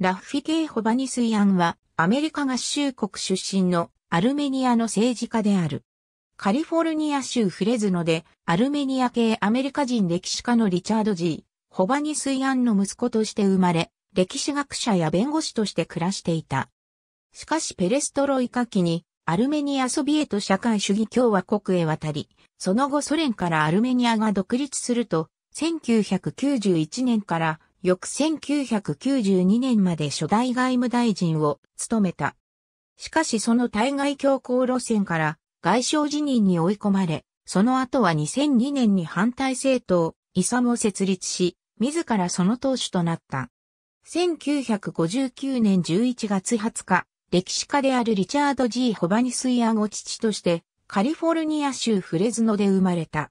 ラッフィケイ・ホバニスイアンはアメリカ合衆国出身のアルメニアの政治家である。カリフォルニア州フレズノでアルメニア系アメリカ人歴史家のリチャード・ジー・ホバニスイアンの息子として生まれ、歴史学者や弁護士として暮らしていた。しかしペレストロイカ期にアルメニアソビエト社会主義共和国へ渡り、その後ソ連からアルメニアが独立すると、1991年から翌1992年まで初代外務大臣を務めた。しかしその対外強硬路線から外相辞任に追い込まれ、その後は2002年に反対政党、イサムを設立し、自らその党首となった。1959年11月20日、歴史家であるリチャード・ G・ ホバニスイアゴ父として、カリフォルニア州フレズノで生まれた。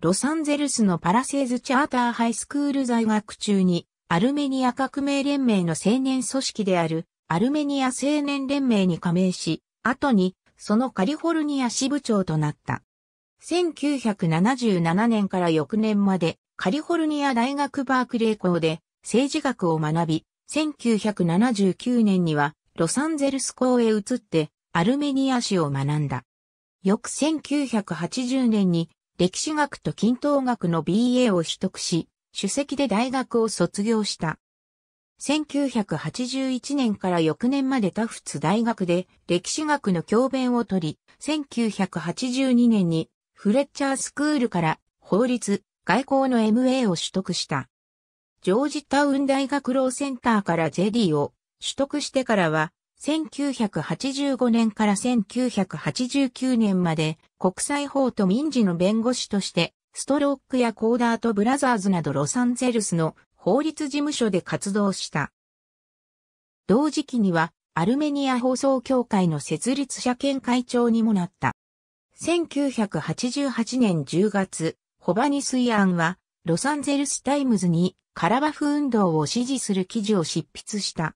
ロサンゼルスのパラセーズチャーターハイスクール在学中に、アルメニア革命連盟の青年組織である、アルメニア青年連盟に加盟し、後に、そのカリフォルニア支部長となった。1977年から翌年まで、カリフォルニア大学バークレー校で、政治学を学び、1979年には、ロサンゼルス校へ移って、アルメニア史を学んだ。翌1980年に歴史学と均等学の BA を取得し、主席で大学を卒業した。1981年から翌年までタフツ大学で歴史学の教鞭を取り、1982年にフレッチャースクールから法律、外交の MA を取得した。ジョージタウン大学ローセンターから JD を取得してからは1985年から1989年まで国際法と民事の弁護士としてストロークやコーダートブラザーズなどロサンゼルスの法律事務所で活動した。同時期にはアルメニア放送協会の設立者兼会長にもなった。1988年10月、ホバニスイアンはロサンゼルスタイムズにカラバフ運動を支持する記事を執筆した。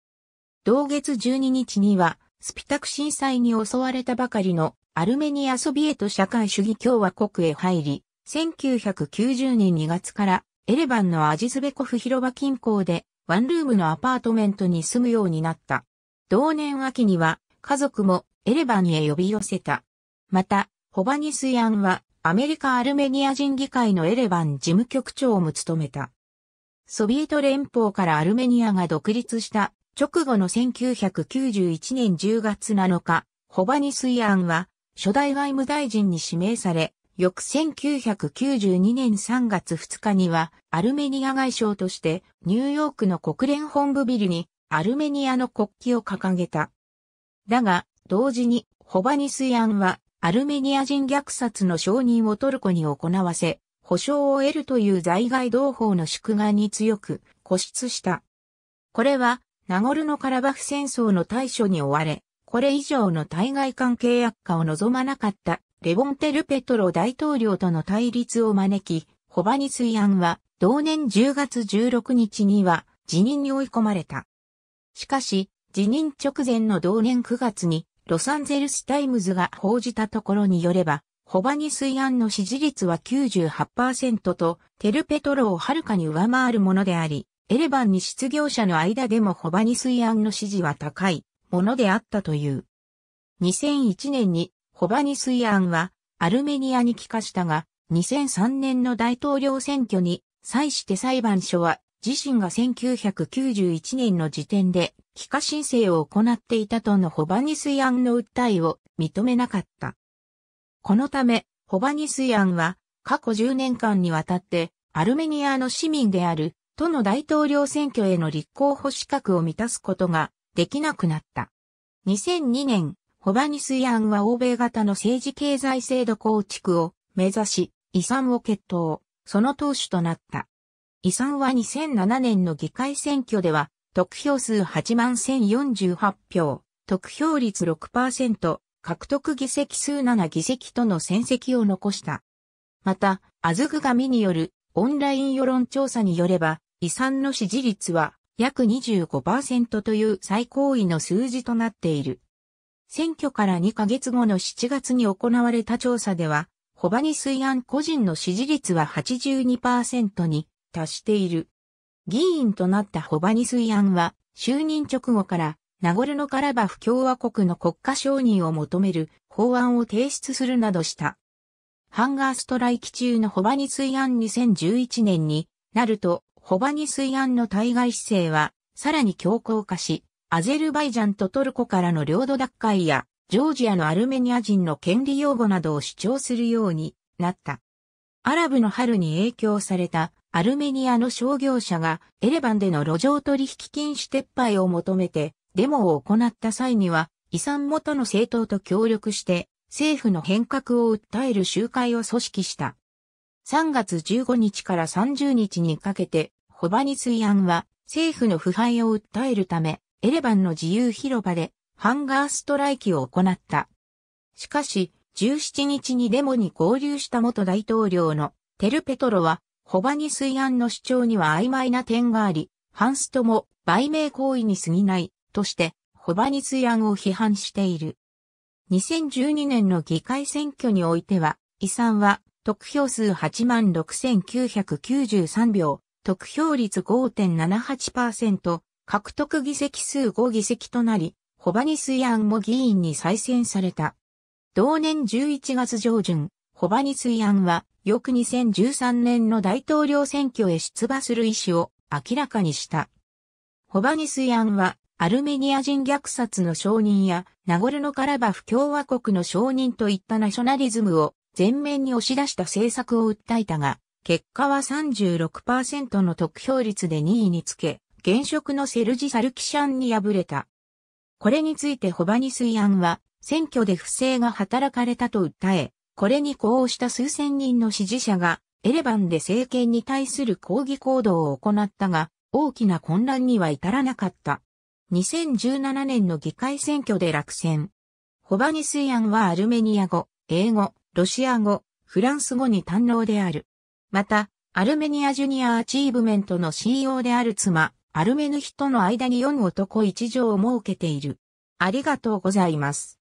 同月12日には、スピタク震災に襲われたばかりのアルメニアソビエト社会主義共和国へ入り、1990年2月からエレバンのアジズベコフ広場近郊でワンルームのアパートメントに住むようになった。同年秋には家族もエレバンへ呼び寄せた。また、ホバニスヤンはアメリカアルメニア人議会のエレバン事務局長も務めた。ソビエト連邦からアルメニアが独立した直後の1991年10月7日、ホバニスイアンは、初代外務大臣に指名され、翌1992年3月2日には、アルメニア外相として、ニューヨークの国連本部ビルに、アルメニアの国旗を掲げた。だが、同時に、ホバニスイアンは、アルメニア人虐殺の承認をトルコに行わせ、保証を得るという在外同胞の祝願に強く固執した。これはナゴルノカラバフ戦争の対処に追われ、これ以上の対外関係悪化を望まなかったレボンテル・ペトロ大統領との対立を招き、ホバニスイアンは同年10月16日には辞任に追い込まれた。しかし、辞任直前の同年9月にロサンゼルスタイムズが報じたところによれば、ホバニスイアンの支持率は98%とテルペトロをはるかに上回るものであり、エレバンに失業者の間でもホバニス案の支持は高いものであったという。2001年にホバニス案はアルメニアに帰化したが、2003年の大統領選挙に際して裁判所は自身が1991年の時点で帰化申請を行っていたとのホバニス案の訴えを認めなかった。このため、ホバニス案は過去10年間にわたってアルメニアの市民である都の大統領選挙への立候補資格を満たすことができなくなった。2002年、ホバニスヤンは欧米型の政治経済制度構築を目指し、遺産を決闘、その党首となった。遺産は2007年の議会選挙では、得票数8万1048票、得票率6%、獲得議席数7議席との戦績を残した。また、アズグガミによるオンライン世論調査によれば、遺産の支持率は約25%という最高位の数字となっている。選挙から2ヶ月後の7月に行われた調査では、ホバニスイアン個人の支持率は82%に達している。議員となったホバニスイアンは、就任直後から、ナゴルノカラバフ共和国の国家承認を求める法案を提出するなどした。ハンガーストライキ中のホバニスイアン2011年になると、ホバニスイアンの対外姿勢は、さらに強硬化し、アゼルバイジャンとトルコからの領土奪回や、ジョージアのアルメニア人の権利擁護などを主張するようになった。アラブの春に影響されたアルメニアの商業者がエレバンでの路上取引禁止撤廃を求めてデモを行った際には遺産元の政党と協力して政府の変革を訴える集会を組織した。3月15日から30日にかけて、ホバニスイアンは政府の腐敗を訴えるため、エレバンの自由広場でハンガーストライキを行った。しかし、17日にデモに合流した元大統領のテルペトロは、ホバニスイアンの主張には曖昧な点があり、ハンストも売名行為に過ぎないとして、ホバニスイアンを批判している。2012年の議会選挙においては、遺産は、得票数86,993票、得票率5.78%、獲得議席数5議席となり、ホバニスヤンも議員に再選された。同年11月上旬、ホバニスヤンは、翌2013年の大統領選挙へ出馬する意思を明らかにした。ホバニスヤンは、アルメニア人虐殺の承認や、ナゴルノカラバフ共和国の承認といったナショナリズムを前面に押し出した政策を訴えたが、結果は36%の得票率で2位につけ、現職のセルジ・サルキシャンに敗れた。これについてホバニスイアンは、選挙で不正が働かれたと訴え、これに呼応した数千人の支持者が、エレバンで政権に対する抗議行動を行ったが、大きな混乱には至らなかった。2017年の議会選挙で落選。ホバニスイアンはアルメニア語、英語、ロシア語、フランス語に堪能である。また、アルメニアジュニアアチーブメントの CEO である妻、アルメヌヒとの間に4男1女を設けている。ありがとうございます。